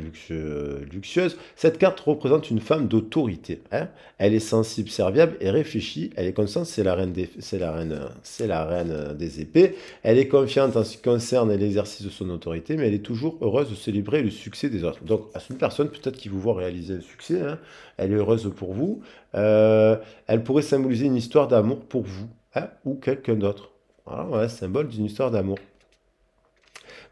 luxueuse, cette carte représente une femme d'autorité. Hein. elle est sensible, serviable et réfléchie. Elle est consciente, c'est la, reine des, c'est, la reine, la reine des épées. Elle est confiante en ce qui concerne l'exercice de son autorité, mais elle est toujours heureuse de célébrer le succès des autres. Donc, à une personne peut-être qui vous voit réaliser un succès, hein. elle est heureuse pour vous. Euh, elle pourrait symboliser une histoire d'amour pour vous hein, ou quelqu'un d'autre. voilà symbole d'une histoire d'amour.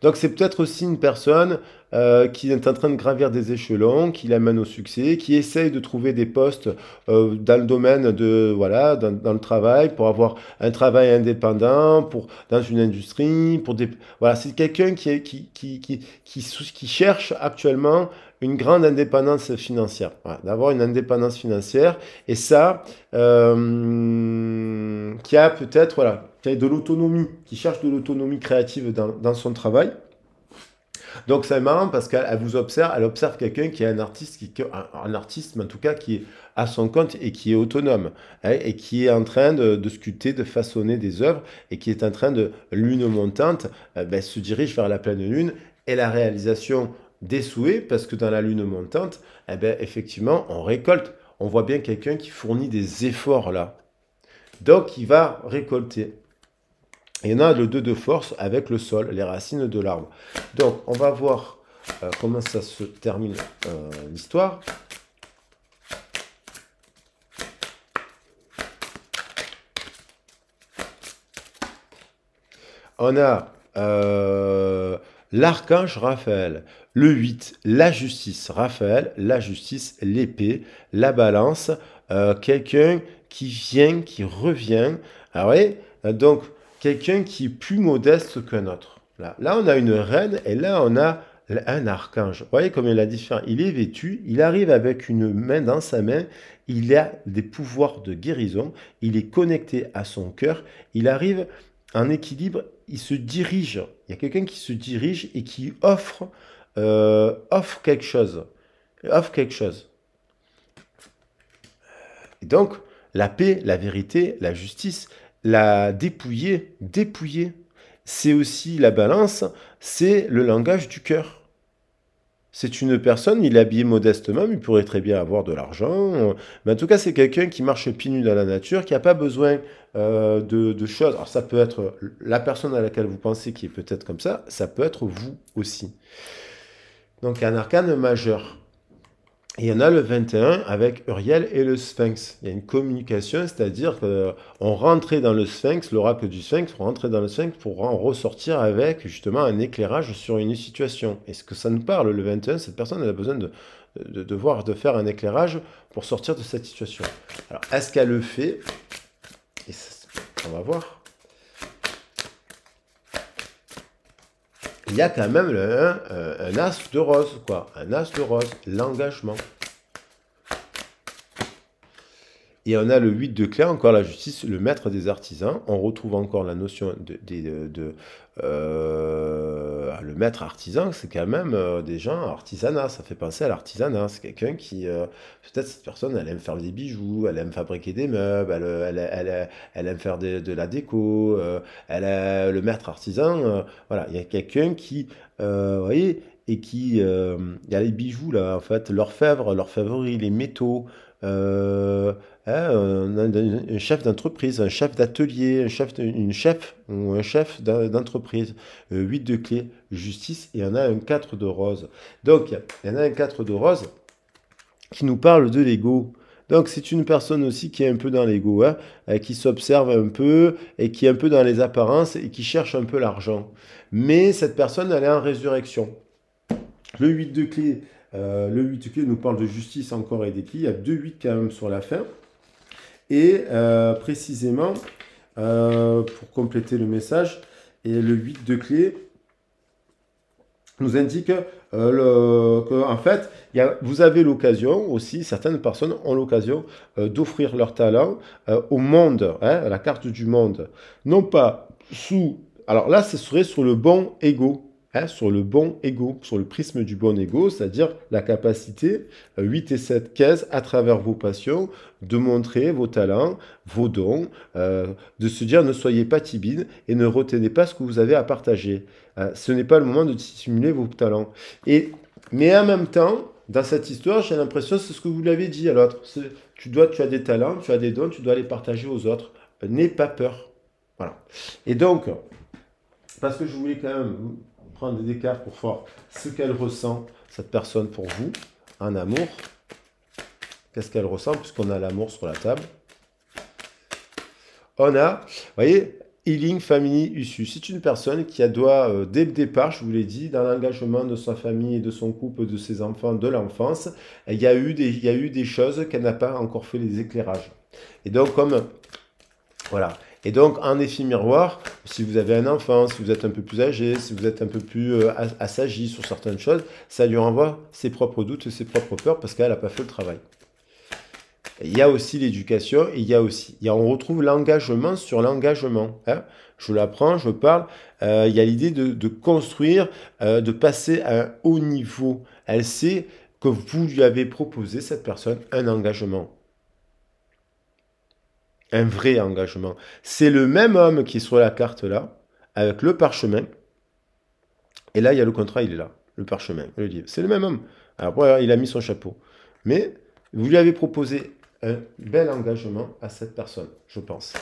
Donc c'est peut-être aussi une personne euh, qui est en train de gravir des échelons, qui l'amène au succès, qui essaye de trouver des postes euh, dans le domaine de voilà, dans, dans, le travail, pour avoir un travail indépendant, pour dans une industrie, pour des voilà, c'est quelqu'un qui, qui, qui, qui, qui, qui cherche actuellement une grande indépendance financière, d'avoir une indépendance financière, et ça, euh, qui a peut-être voilà, qui a de l'autonomie, qui cherche de l'autonomie créative dans, dans son travail. Donc c'est marrant parce qu'elle vous observe, elle observe quelqu'un qui est un artiste, qui, un, artiste en tout cas qui est à son compte et qui est autonome hein, et qui est en train de, sculpter, de façonner des œuvres et qui est en train de lune montante euh, ben, se dirige vers la pleine lune et la réalisation des souhaits parce que dans la lune montante, eh ben, effectivement, on récolte. On voit bien quelqu'un qui fournit des efforts là. Donc il va récolter. Il y en a le 2 de force avec le sol, les racines de l'arbre. Donc, on va voir euh, comment ça se termine euh, l'histoire. On a euh, l'archange Raphaël, le 8, la justice, Raphaël, la justice, l'épée, la balance, quelqu'un qui vient, qui revient. Ah oui, donc quelqu'un qui est plus modeste qu'un autre. Là. on a une reine et là, on a un archange. Vous voyez comme il a différent. Il est vêtu, il arrive avec une main dans sa main, il a des pouvoirs de guérison, il est connecté à son cœur, il arrive en équilibre, il se dirige. Il y a quelqu'un qui se dirige et qui offre, euh, offre quelque chose. Offre quelque chose. Et donc, la paix, la vérité, la justice, la dépouiller, dépouiller, c'est aussi la balance, c'est le langage du cœur. C'est une personne, il est habillé modestement, mais il pourrait très bien avoir de l'argent. Mais en tout cas, c'est quelqu'un qui marche pieds nus dans la nature, qui n'a pas besoin euh, de, de, choses. Alors ça peut être la personne à laquelle vous pensez qui est peut-être comme ça, ça peut être vous aussi. Donc un arcane majeur il y en a le 21 avec Uriel et le sphinx. Il y a une communication, c'est-à-dire qu'on rentrait dans le sphinx, l'oracle du sphinx, on rentrait dans le sphinx pour en ressortir avec justement un éclairage sur une situation. Est-ce que ça nous parle le 21 Cette personne a besoin de, de, voir, de faire un éclairage pour sortir de cette situation. Alors, est-ce qu'elle le fait On va voir. il y a quand même hein, euh, un, as de rose, quoi. Un as de rose, l'engagement. Et on a le 8 de clé, encore la justice, le maître des artisans. On retrouve encore la notion de, euh, le maître artisan, c'est quand même euh, des gens artisanat, ça fait penser à l'artisanat. C'est quelqu'un qui, euh, peut-être cette personne, elle aime faire des bijoux, elle aime fabriquer des meubles, elle, aime faire de, la déco. elle le maître artisan, voilà, il y a quelqu'un qui, vous voyez, et qui, il y a les bijoux là, en fait, l'orfèvre, favori, les métaux, euh, hein, un, chef d'entreprise, un chef d'atelier, un chef, une chef ou un chef d'entreprise. 8 euh, de clé, justice, et on a un 4 de rose. Donc, il y en a un 4 de rose qui nous parle de l'ego. Donc c'est une personne aussi qui est un peu dans l'ego, hein, euh, qui s'observe un peu et qui est un peu dans les apparences et qui cherche un peu l'argent. Mais cette personne, elle est en résurrection. Le 8 de clé, euh, le 8 clé nous parle de justice encore et d'équilibre. Il y a deux 8 quand même sur la fin. Et euh, précisément, euh, pour compléter le message, et le 8 de clé nous indique le, que, en fait, vous avez l'occasion aussi, certaines personnes ont l'occasion d'offrir leur talent au monde, hein, à la carte du monde. Non pas sous alors là, ce serait sur le bon ego. Hein, sur le bon ego, sur le prisme du bon ego, c'est-à-dire la capacité, 8 euh, et 7, 15, à travers vos passions, de montrer vos talents, vos dons, euh, de se dire ne soyez pas timide et ne retenez pas ce que vous avez à partager. Euh, ce n'est pas le moment de dissimuler vos talents. Et, mais en même temps, dans cette histoire, j'ai l'impression c'est ce que vous l'avez dit à l'autre. Tu tu as des talents, tu as des dons, tu dois les partager aux autres. N'aie pas peur. Voilà. Et donc, parce que je voulais quand même prendre des décarts pour voir ce qu'elle ressent, cette personne pour vous, un amour. Qu'est-ce qu'elle ressent, puisqu'on a l'amour sur la table. On a, vous voyez, Healing Family Issue. C'est une personne qui a doit, euh, dès le départ, je vous l'ai dit, dans l'engagement de sa famille, et de son couple, de ses enfants, de l'enfance, il eu des, il y a eu des choses qu'elle n'a pas encore fait les éclairages. Et donc, comme voilà, et donc, en effet miroir, si vous avez un enfant, si vous êtes un peu plus âgé, si vous êtes un peu plus à euh, assagi sur certaines choses, ça lui renvoie ses propres doutes, ses propres peurs, parce qu'elle n'a pas fait le travail. Il y a aussi l'éducation, il y a aussi, on retrouve l'engagement sur l'engagement. Hein. je l'apprends, je parle. Euh, il y a l'idée de, construire, euh, de passer à un haut niveau. Elle sait que vous lui avez proposé, cette personne, un engagement un vrai engagement. C'est le même homme qui est sur la carte là, avec le parchemin. Et là, il y a le contrat, il est là, le parchemin, le C'est le même homme. Alors il a mis son chapeau. Mais vous lui avez proposé un bel engagement à cette personne, je pense.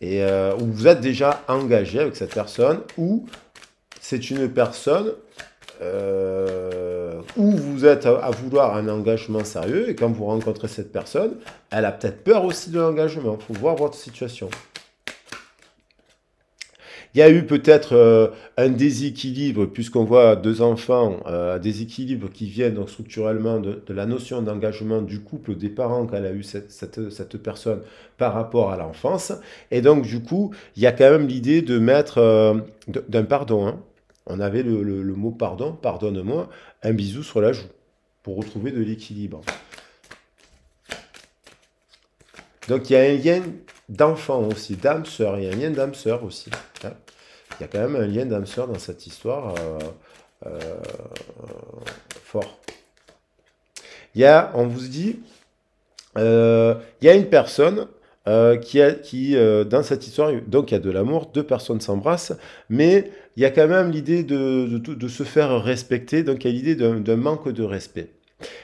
Et euh, vous êtes déjà engagé avec cette personne, ou c'est une personne euh, ou vous êtes à, vouloir un engagement sérieux, et quand vous rencontrez cette personne, elle a peut-être peur aussi de l'engagement. Il faut voir votre situation. Il y a eu peut-être euh, un déséquilibre, puisqu'on voit deux enfants, euh, un déséquilibre qui vient donc structurellement de, la notion d'engagement du couple des parents qu'elle a eu cette, personne par rapport à l'enfance. Et donc, du coup, il y a quand même l'idée de mettre euh, d'un pardon. Hein on avait le, mot pardon, pardonne-moi, un bisou sur la joue, pour retrouver de l'équilibre. Donc il y a un lien d'enfant aussi, d'âme-sœur, il y a un lien d'âme-sœur aussi. Hein. Il y a quand même un lien d'âme-sœur dans cette histoire euh, euh, fort. Il a, on vous dit, euh, il y a une personne qui, a, qui dans cette histoire, donc il y a de l'amour, deux personnes s'embrassent, mais il y a quand même l'idée de, se faire respecter, donc il y a l'idée d'un manque de respect.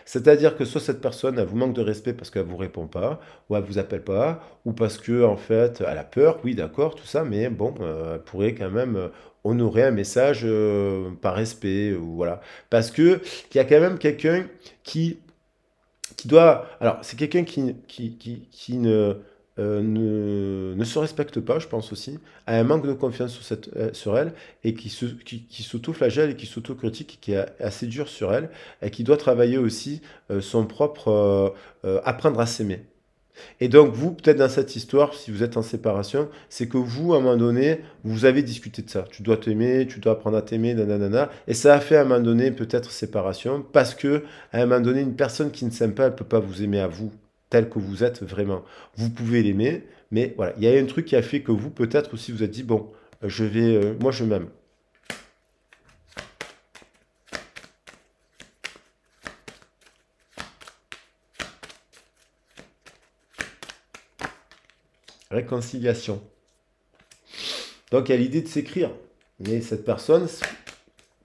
C'est-à-dire que soit cette personne, elle vous manque de respect parce qu'elle ne vous répond pas, ou elle ne vous appelle pas, ou parce que en fait, elle a peur, oui d'accord, tout ça, mais bon, euh, elle pourrait quand même euh, honorer un message euh, par respect, ou voilà. Parce qu'il y a quand même quelqu'un qui, doit... Alors, c'est quelqu'un qui, qui, qui ne euh, ne, se respecte pas, je pense aussi, à un manque de confiance sur, cette, euh, sur elle et qui, qui, s'auto-flagelle et qui s'auto-critique, qui est assez dur sur elle et qui doit travailler aussi euh, son propre apprendre à s'aimer. Et donc, vous, peut-être dans cette histoire, si vous êtes en séparation, c'est que vous, à un moment donné, vous avez discuté de ça. Tu dois t'aimer, tu dois apprendre à t'aimer, nanana. Et ça a fait à un moment donné, peut-être séparation, parce que, à un moment donné, une personne qui ne s'aime pas, elle ne peut pas vous aimer à vous que vous êtes vraiment. Vous pouvez l'aimer, mais voilà, il y a un truc qui a fait que vous, peut-être aussi, vous êtes dit, bon, euh, je vais, euh, moi je m'aime. Réconciliation. Donc à l'idée de s'écrire. Mais cette personne,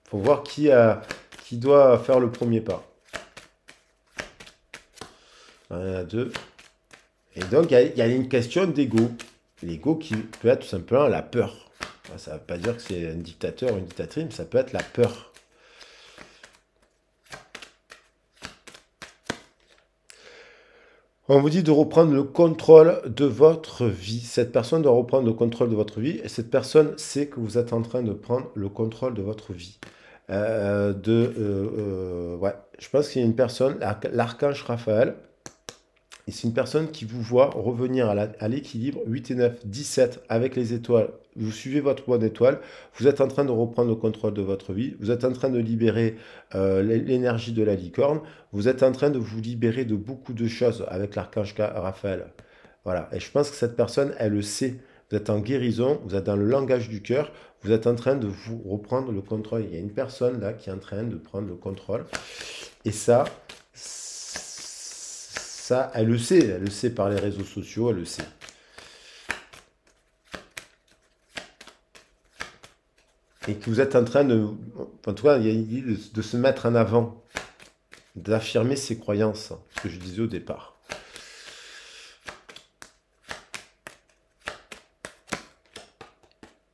faut voir qui, a, qui doit faire le premier pas à deux Et donc, il y, a une question d'ego. L'ego qui peut être tout simplement la peur. Ça ne veut pas dire que c'est un dictateur ou une dictatrice, mais ça peut être la peur. On vous dit de reprendre le contrôle de votre vie. Cette personne doit reprendre le contrôle de votre vie et cette personne sait que vous êtes en train de prendre le contrôle de votre vie. Euh, de, euh, euh, ouais. Je pense qu'il y a une personne, l'archange Raphaël, et c'est une personne qui vous voit revenir à l'équilibre 8 et 9, 17 avec les étoiles. Vous suivez votre bonne étoile, vous êtes en train de reprendre le contrôle de votre vie, vous êtes en train de libérer euh, l'énergie de la licorne, vous êtes en train de vous libérer de beaucoup de choses avec l'archange Raphaël. Voilà, et je pense que cette personne, elle le sait. Vous êtes en guérison, vous êtes dans le langage du cœur, vous êtes en train de vous reprendre le contrôle. Il y a une personne là qui est en train de prendre le contrôle. Et ça, elle le sait. Elle le sait par les réseaux sociaux, elle le sait. Et que vous êtes en train de. En tout cas, il y de, se mettre en avant, d'affirmer ses croyances, hein, ce que je disais au départ.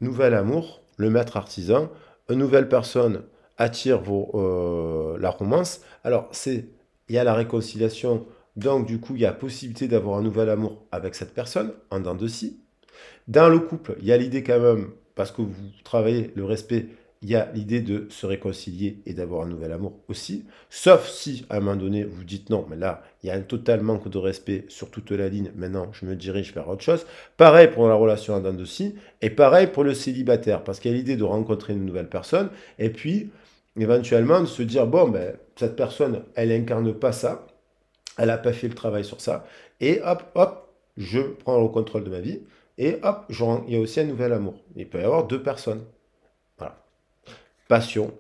nouvel amour, le maître artisan, une nouvelle personne attire vos, euh, la romance. Alors, il y a la réconciliation donc, du coup, il y a possibilité d'avoir un nouvel amour avec cette personne, en dents de si. Dans le couple, il y a l'idée quand même, parce que vous travaillez le respect, il y a l'idée de se réconcilier et d'avoir un nouvel amour aussi. Sauf si, à un moment donné, vous dites non, mais là, il y a un total manque de respect sur toute la ligne. Maintenant, je me dirige vers autre chose. Pareil pour la relation en dents de scie et pareil pour le célibataire, parce qu'il y a l'idée de rencontrer une nouvelle personne et puis éventuellement de se dire bon, ben, cette personne, elle incarne pas ça elle n'a pas fait le travail sur ça, et hop, hop, je prends le contrôle de ma vie, et hop, il y a aussi un nouvel amour. Il peut y avoir deux personnes. Voilà. Passion.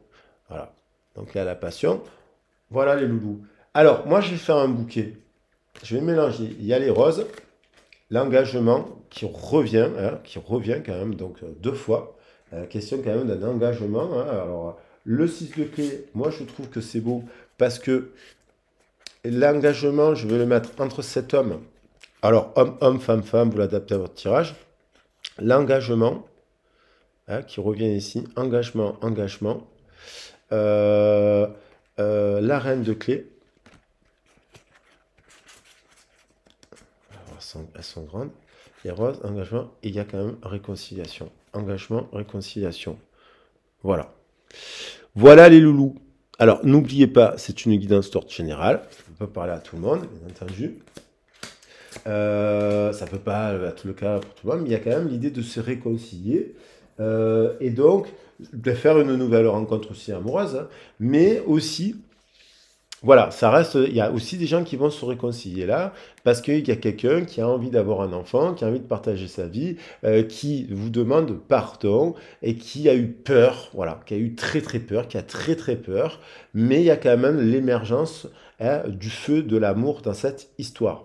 Voilà. Donc a la passion. Voilà les loulous. Alors, moi, je vais faire un bouquet. Je vais mélanger. Il y a les roses, l'engagement qui revient, hein, qui revient quand même, donc euh, deux fois. La euh, question quand même d'un engagement. Hein. Alors, euh, le 6 de clé, moi, je trouve que c'est beau parce que l'engagement, je vais le mettre entre cet homme. Alors, homme, homme, femme, femme, vous l'adaptez à votre tirage. L'engagement, hein, qui revient ici, engagement, engagement. Euh, euh, la reine de clé. elles sont grandes. Les roses, engagement, il y a quand même réconciliation. Engagement, réconciliation. Voilà. Voilà les loulous. Alors, n'oubliez pas, c'est une guidance torte générale peut parler à tout le monde, bien entendu. Euh, ça peut pas être le cas pour tout le monde, mais il y a quand même l'idée de se réconcilier. Euh, et donc, de faire une nouvelle rencontre aussi amoureuse, hein. mais aussi voilà, ça reste. Il y a aussi des gens qui vont se réconcilier là parce qu'il y a quelqu'un qui a envie d'avoir un enfant, qui a envie de partager sa vie, euh, qui vous demande pardon et qui a eu peur, voilà, qui a eu très très peur, qui a très très peur, mais il y a quand même l'émergence Hein, du feu, de l'amour dans cette histoire.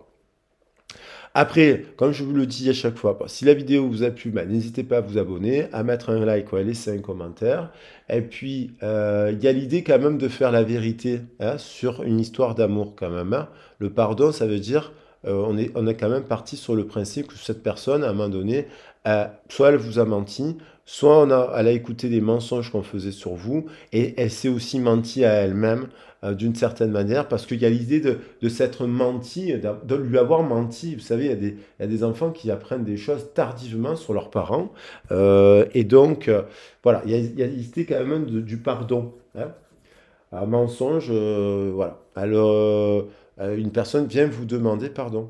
Après, comme je vous le dis à chaque fois, si la vidéo vous a plu, ben, n'hésitez pas à vous abonner, à mettre un like ou à laisser un commentaire. Et puis, euh, il y a l'idée quand même de faire la vérité hein, sur une histoire d'amour quand même. Hein. Le pardon, ça veut dire euh, on, est, quand même parti sur le principe que cette personne, à un moment donné, euh, soit elle vous a menti, soit elle a écouté des mensonges qu'on faisait sur vous, et elle s'est aussi menti à elle-même euh, d'une certaine manière, parce qu'il y a l'idée de, de s'être menti, de, lui avoir menti. Vous savez, il y, a des, enfants qui apprennent des choses tardivement sur leurs parents. Euh, et donc, euh, voilà, il y a, l'idée quand même du pardon. Hein. Un mensonge, voilà. Alors, une personne vient vous demander pardon.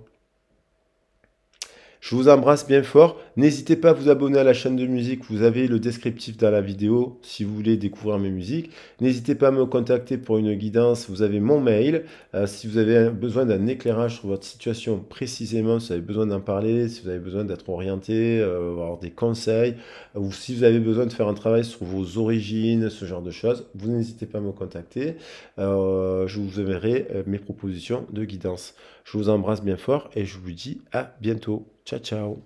Je vous embrasse bien fort. N'hésitez pas à vous abonner à la chaîne de musique. Vous avez le descriptif dans la vidéo si vous voulez découvrir mes musiques. N'hésitez pas à me contacter pour une guidance. Vous avez mon mail. Euh, si vous avez besoin d'un éclairage sur votre situation précisément, si vous avez besoin d'en parler, si vous avez besoin d'être orienté, euh, avoir des conseils, ou si vous avez besoin de faire un travail sur vos origines, ce genre de choses, vous n'hésitez pas à me contacter. Euh, je vous enverrai mes propositions de guidance. Je vous embrasse bien fort et je vous dis à bientôt. Ciao, ciao.